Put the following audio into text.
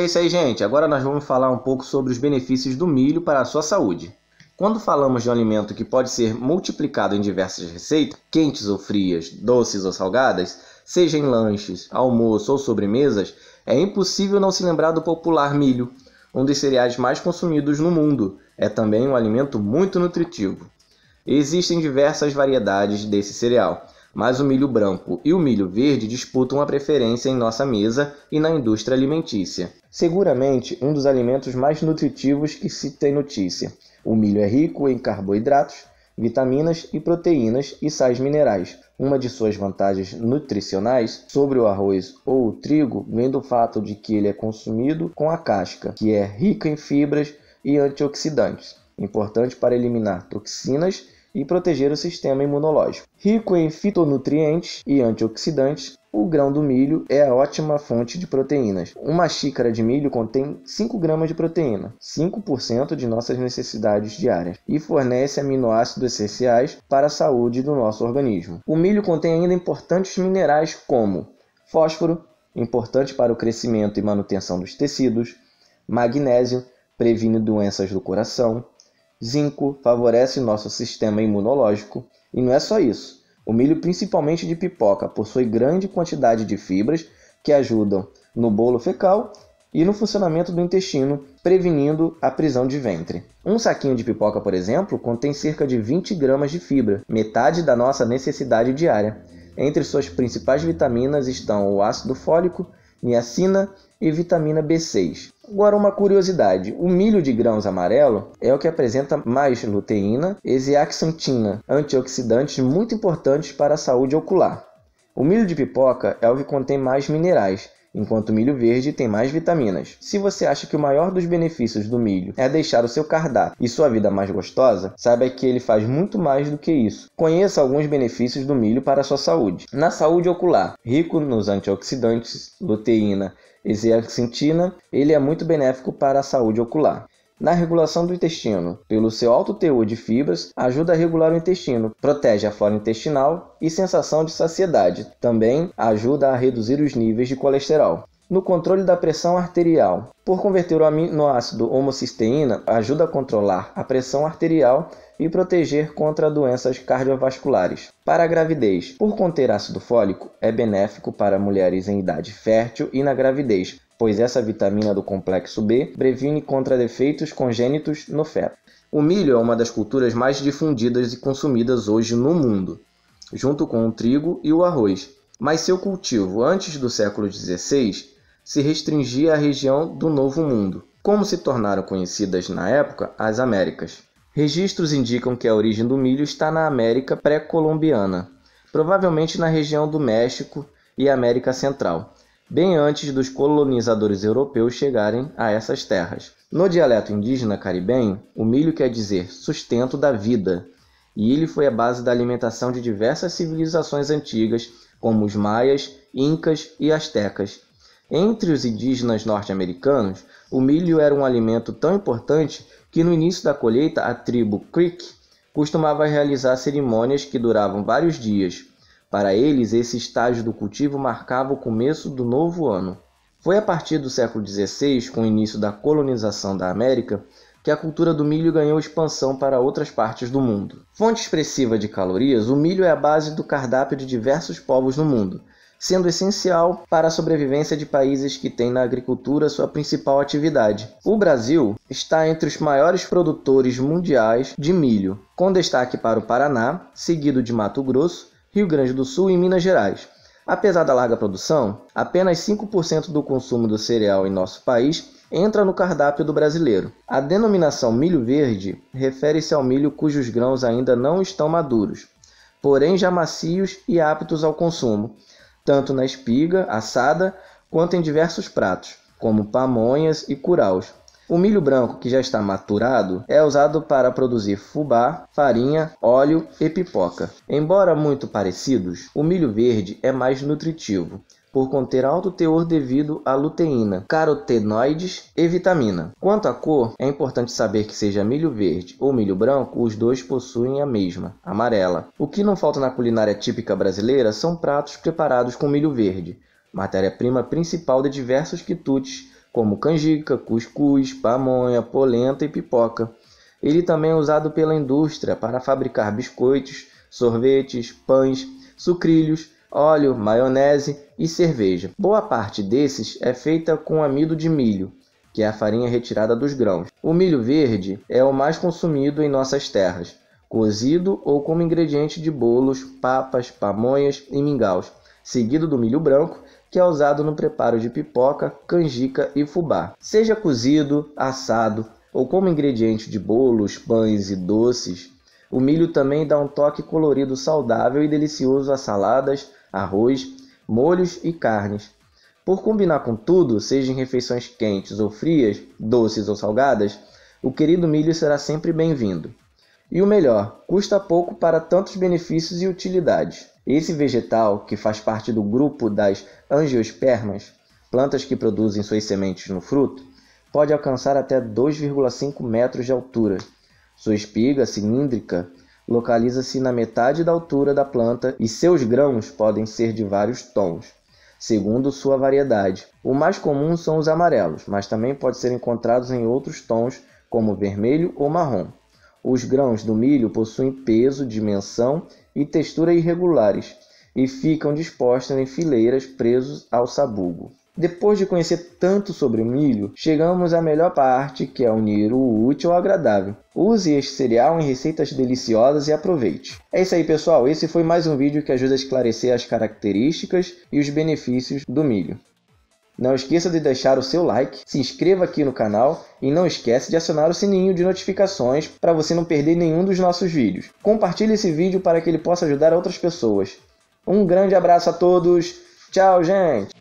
É isso aí, gente. Agora nós vamos falar um pouco sobre os benefícios do milho para a sua saúde. Quando falamos de um alimento que pode ser multiplicado em diversas receitas, quentes ou frias, doces ou salgadas, seja em lanches, almoço ou sobremesas, é impossível não se lembrar do popular milho, um dos cereais mais consumidos no mundo. É também um alimento muito nutritivo. Existem diversas variedades desse cereal, mas o milho branco e o milho verde disputam a preferência em nossa mesa e na indústria alimentícia. Seguramente um dos alimentos mais nutritivos que se tem notícia. O milho é rico em carboidratos, vitaminas e proteínas e sais minerais. Uma de suas vantagens nutricionais sobre o arroz ou o trigo vem do fato de que ele é consumido com a casca, que é rica em fibras e antioxidantes, importante para eliminar toxinas e proteger o sistema imunológico. Rico em fitonutrientes e antioxidantes, o grão do milho é a ótima fonte de proteínas. Uma xícara de milho contém 5 gramas de proteína, 5% de nossas necessidades diárias, e fornece aminoácidos essenciais para a saúde do nosso organismo. O milho contém ainda importantes minerais como fósforo, importante para o crescimento e manutenção dos tecidos, magnésio, previne doenças do coração, Zinco favorece nosso sistema imunológico. E não é só isso. O milho, principalmente de pipoca, possui grande quantidade de fibras que ajudam no bolo fecal e no funcionamento do intestino, prevenindo a prisão de ventre. Um saquinho de pipoca, por exemplo, contém cerca de 20 gramas de fibra, metade da nossa necessidade diária. Entre suas principais vitaminas estão o ácido fólico, niacina e vitamina B6. Agora, uma curiosidade: o milho de grãos amarelo é o que apresenta mais luteína e zeaxantina, antioxidantes muito importantes para a saúde ocular. O milho de pipoca é o que contém mais minerais, enquanto o milho verde tem mais vitaminas. Se você acha que o maior dos benefícios do milho é deixar o seu cardápio e sua vida mais gostosa, saiba que ele faz muito mais do que isso. Conheça alguns benefícios do milho para a sua saúde. Na saúde ocular, rico nos antioxidantes, luteína Ezeaxantina, ele é muito benéfico para a saúde ocular. Na regulação do intestino, pelo seu alto teor de fibras, ajuda a regular o intestino, protege a flora intestinal e sensação de saciedade. Também ajuda a reduzir os níveis de colesterol no controle da pressão arterial. Por converter o aminoácido homocisteína, ajuda a controlar a pressão arterial e proteger contra doenças cardiovasculares. Para a gravidez, por conter ácido fólico, é benéfico para mulheres em idade fértil e na gravidez, pois essa vitamina do complexo B previne contra defeitos congênitos no feto. O milho é uma das culturas mais difundidas e consumidas hoje no mundo, junto com o trigo e o arroz. Mas seu cultivo antes do século XVI se restringia à região do Novo Mundo, como se tornaram conhecidas na época as Américas. Registros indicam que a origem do milho está na América pré-colombiana, provavelmente na região do México e América Central, bem antes dos colonizadores europeus chegarem a essas terras. No dialeto indígena caribenho, o milho quer dizer sustento da vida, e ele foi a base da alimentação de diversas civilizações antigas, como os maias, incas e astecas, entre os indígenas norte-americanos, o milho era um alimento tão importante que no início da colheita a tribo Creek costumava realizar cerimônias que duravam vários dias. Para eles, esse estágio do cultivo marcava o começo do novo ano. Foi a partir do século XVI, com o início da colonização da América, que a cultura do milho ganhou expansão para outras partes do mundo. Fonte expressiva de calorias, o milho é a base do cardápio de diversos povos no mundo, sendo essencial para a sobrevivência de países que têm na agricultura sua principal atividade. O Brasil está entre os maiores produtores mundiais de milho, com destaque para o Paraná, seguido de Mato Grosso, Rio Grande do Sul e Minas Gerais. Apesar da larga produção, apenas 5% do consumo do cereal em nosso país entra no cardápio do brasileiro. A denominação milho verde refere-se ao milho cujos grãos ainda não estão maduros, porém já macios e aptos ao consumo, tanto na espiga, assada, quanto em diversos pratos, como pamonhas e curaus. O milho branco que já está maturado é usado para produzir fubá, farinha, óleo e pipoca. Embora muito parecidos, o milho verde é mais nutritivo, por conter alto teor devido à luteína, carotenoides e vitamina. Quanto à cor, é importante saber que seja milho verde ou milho branco, os dois possuem a mesma, amarela. O que não falta na culinária típica brasileira são pratos preparados com milho verde, matéria-prima principal de diversos quitutes, como canjica, cuscuz, pamonha, polenta e pipoca. Ele também é usado pela indústria para fabricar biscoitos, sorvetes, pães, sucrilhos, óleo, maionese e cerveja. Boa parte desses é feita com amido de milho, que é a farinha retirada dos grãos. O milho verde é o mais consumido em nossas terras, cozido ou como ingrediente de bolos, papas, pamonhas e mingaus, seguido do milho branco, que é usado no preparo de pipoca, canjica e fubá. Seja cozido, assado ou como ingrediente de bolos, pães e doces, o milho também dá um toque colorido saudável e delicioso a saladas, arroz, molhos e carnes. Por combinar com tudo, seja em refeições quentes ou frias, doces ou salgadas, o querido milho será sempre bem-vindo. E o melhor, custa pouco para tantos benefícios e utilidades. Esse vegetal, que faz parte do grupo das angiospermas, plantas que produzem suas sementes no fruto, pode alcançar até 2,5 metros de altura. Sua espiga cilíndrica localiza-se na metade da altura da planta e seus grãos podem ser de vários tons, segundo sua variedade. O mais comum são os amarelos, mas também pode ser encontrados em outros tons, como vermelho ou marrom. Os grãos do milho possuem peso, dimensão e textura irregulares e ficam dispostos em fileiras presos ao sabugo. Depois de conhecer tanto sobre o milho, chegamos à melhor parte, que é unir o útil ao agradável. Use este cereal em receitas deliciosas e aproveite. É isso aí, pessoal. Esse foi mais um vídeo que ajuda a esclarecer as características e os benefícios do milho. Não esqueça de deixar o seu like, se inscreva aqui no canal e não esquece de acionar o sininho de notificações para você não perder nenhum dos nossos vídeos. Compartilhe esse vídeo para que ele possa ajudar outras pessoas. Um grande abraço a todos. Tchau, gente!